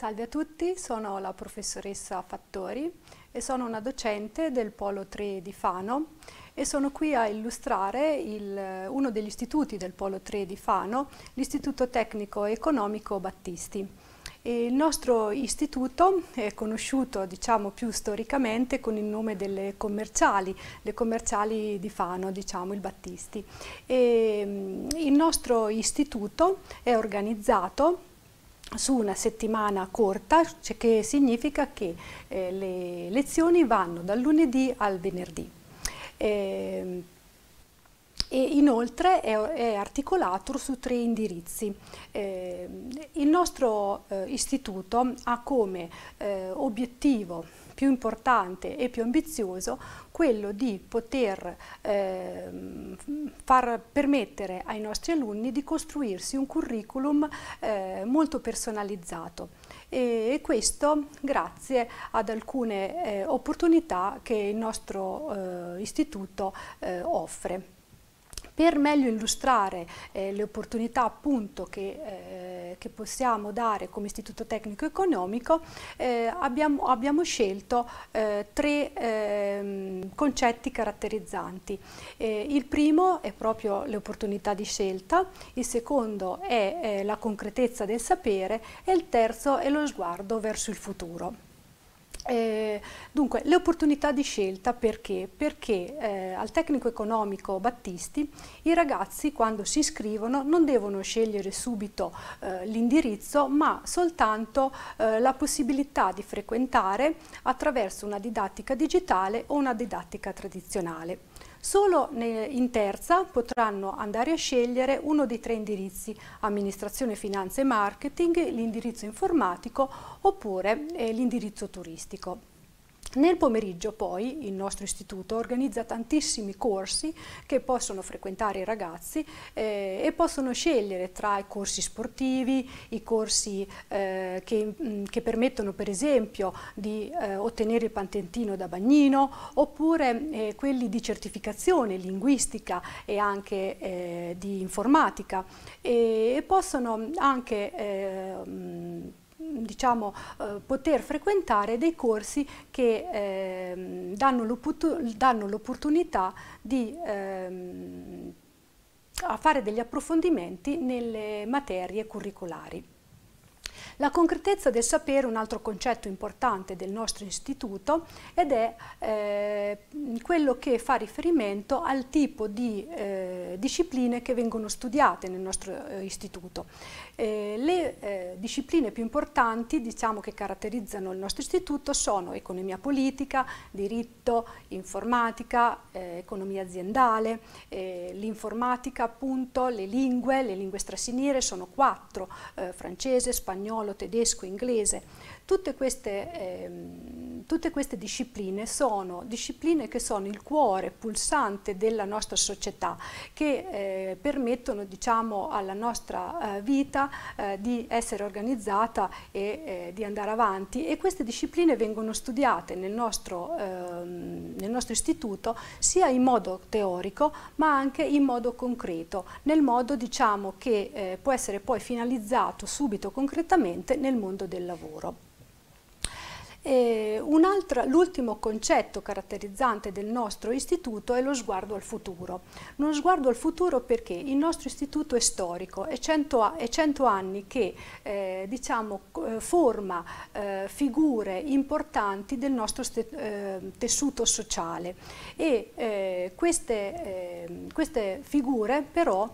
Salve a tutti, sono la professoressa Fattori e sono una docente del Polo 3 di Fano e sono qui a illustrare il, uno degli istituti del Polo 3 di Fano, l'Istituto Tecnico Economico Battisti. E il nostro istituto è conosciuto diciamo, più storicamente con il nome delle commerciali, le commerciali di Fano, diciamo, il Battisti. E, mm, il nostro istituto è organizzato su una settimana corta, cioè che significa che eh, le lezioni vanno dal lunedì al venerdì. Eh, e inoltre è, è articolato su tre indirizzi. Eh, il nostro eh, istituto ha come eh, obiettivo più importante e più ambizioso quello di poter eh, far permettere ai nostri alunni di costruirsi un curriculum eh, molto personalizzato e, questo grazie ad alcune eh, opportunità che il nostro eh, istituto eh, offre per meglio illustrare eh, le opportunità appunto che, eh, che, possiamo dare come istituto tecnico economico eh, abbiamo, abbiamo, scelto eh, tre ehm, concetti caratterizzanti. Eh, il primo è proprio le opportunità di scelta, il secondo è eh, la concretezza del sapere e il terzo è lo sguardo verso il futuro. Eh, dunque, le opportunità di scelta perché? Perché eh, al tecnico economico Battisti i ragazzi quando si iscrivono non devono scegliere subito eh, l'indirizzo ma soltanto eh, la possibilità di frequentare attraverso una didattica digitale o una didattica tradizionale. Solo in terza potranno andare a scegliere uno dei tre indirizzi, amministrazione, finanza e marketing, l'indirizzo informatico oppure eh, l'indirizzo turistico. Nel pomeriggio poi il nostro istituto organizza tantissimi corsi che possono frequentare i ragazzi eh, e possono scegliere tra i corsi sportivi, i corsi eh, che, mh, mm, che, permettono per esempio di eh, ottenere il patentino da bagnino oppure eh, quelli di certificazione linguistica e anche eh, di informatica e, e possono anche mh, eh, diciamo, eh, poter frequentare dei corsi che eh, danno l'opportunità di ehm, fare degli approfondimenti nelle materie curricolari. La concretezza del sapere è un altro concetto importante del nostro istituto ed è eh, quello che fa riferimento al tipo di eh, discipline che vengono studiate nel nostro eh, istituto. Eh, le eh, discipline più importanti diciamo, che caratterizzano il nostro istituto sono economia politica, diritto, informatica, eh, economia aziendale, l'informatica appunto, le lingue, le lingue strasiniere sono quattro, francese, spagnolo, spagnolo, tedesco, inglese. Tutte queste, ehm, tutte queste discipline sono discipline che sono il cuore pulsante della nostra società, che eh, permettono diciamo, alla nostra eh, vita eh, di essere organizzata e eh, di andare avanti e queste discipline vengono studiate nel nostro, ehm, nel nostro istituto sia in modo teorico ma anche in modo concreto, nel modo diciamo, che eh, può essere poi finalizzato subito concretamente sicuramente nel mondo del lavoro. E l'ultimo concetto caratterizzante del nostro istituto è lo sguardo al futuro. Uno sguardo al futuro perché il nostro istituto è storico, è cento, è 100 anni che eh, diciamo, eh, forma eh, figure importanti del nostro eh, tessuto sociale e eh, queste, eh, queste, figure però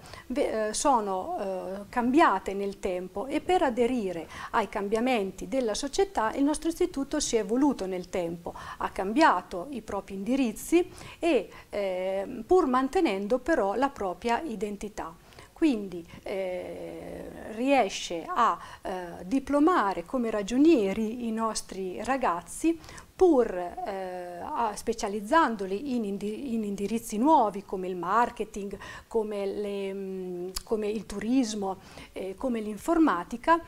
sono cambiate nel tempo e per aderire ai cambiamenti della società il nostro istituto si è evoluto nel tempo, ha cambiato i propri indirizzi e eh, pur mantenendo però la propria identità quindi eh, riesce a eh, diplomare come ragionieri i nostri ragazzi pur eh, specializzandoli in, indi in, indirizzi nuovi come il marketing, come, le, mm, come il turismo, eh, come l'informatica,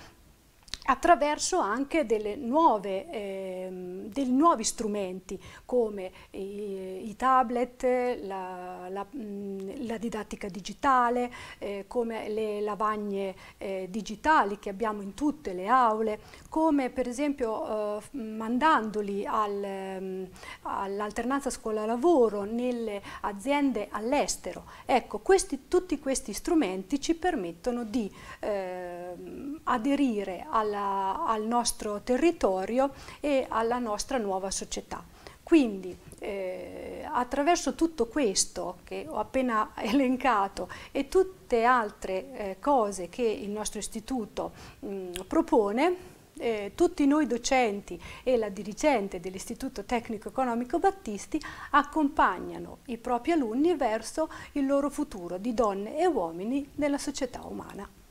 attraverso anche nuove, eh, dei nuovi strumenti come i, i tablet, la, la, mm, la, didattica digitale, eh, come le lavagne eh, digitali che abbiamo in tutte le aule, come per esempio eh, mandandoli al, mm, all'alternanza scuola-lavoro nelle aziende all'estero. Ecco, questi, tutti questi strumenti ci permettono di ehm, aderire alla alla, al nostro territorio e alla nostra nuova società. Quindi eh, attraverso tutto questo che ho appena elencato e tutte altre eh, cose che il nostro istituto mh, propone, eh, tutti noi docenti e la dirigente dell'Istituto Tecnico Economico Battisti accompagnano i propri alunni verso il loro futuro di donne e uomini nella società umana.